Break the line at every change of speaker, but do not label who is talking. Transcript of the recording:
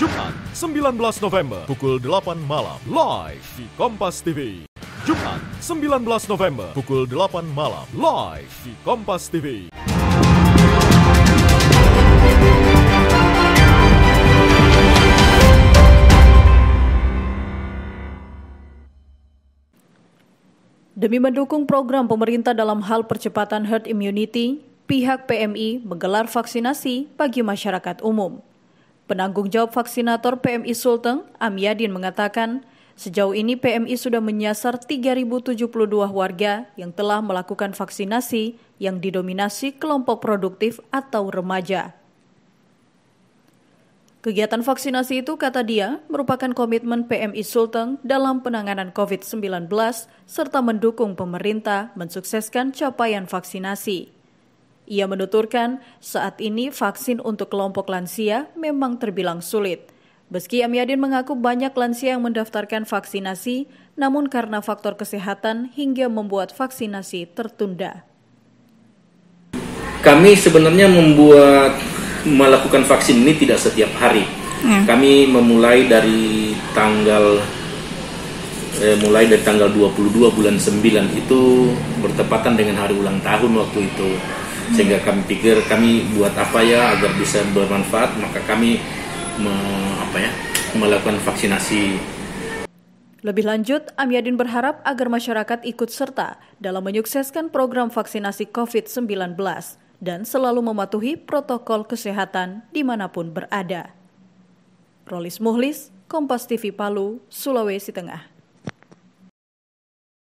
Jumat 19 November pukul 8 malam live di Kompas TV. Jumat 19 November pukul 8 malam live di Kompas TV.
Demi mendukung program pemerintah dalam hal percepatan herd immunity, pihak PMI menggelar vaksinasi bagi masyarakat umum. Penanggung jawab vaksinator PMI Sulteng, Amyadin mengatakan, sejauh ini PMI sudah menyasar 3.072 warga yang telah melakukan vaksinasi yang didominasi kelompok produktif atau remaja. Kegiatan vaksinasi itu, kata dia, merupakan komitmen PMI Sulteng dalam penanganan COVID-19 serta mendukung pemerintah mensukseskan capaian vaksinasi. Ia menuturkan, saat ini vaksin untuk kelompok lansia memang terbilang sulit. Meski Amiadin mengaku banyak lansia yang mendaftarkan vaksinasi, namun karena faktor kesehatan hingga membuat vaksinasi tertunda.
Kami sebenarnya membuat melakukan vaksin ini tidak setiap hari. Ya. Kami memulai dari tanggal eh, mulai dari tanggal 22 bulan 9 itu bertepatan dengan hari ulang tahun waktu itu sehingga kami pikir kami buat apa ya agar bisa bermanfaat maka kami me, apa ya melakukan vaksinasi
lebih lanjut, Amyadin berharap agar masyarakat ikut serta dalam menyukseskan program vaksinasi COVID-19 dan selalu mematuhi protokol kesehatan dimanapun berada. Rolis Muhlis, Kompas TV Palu, Sulawesi Tengah.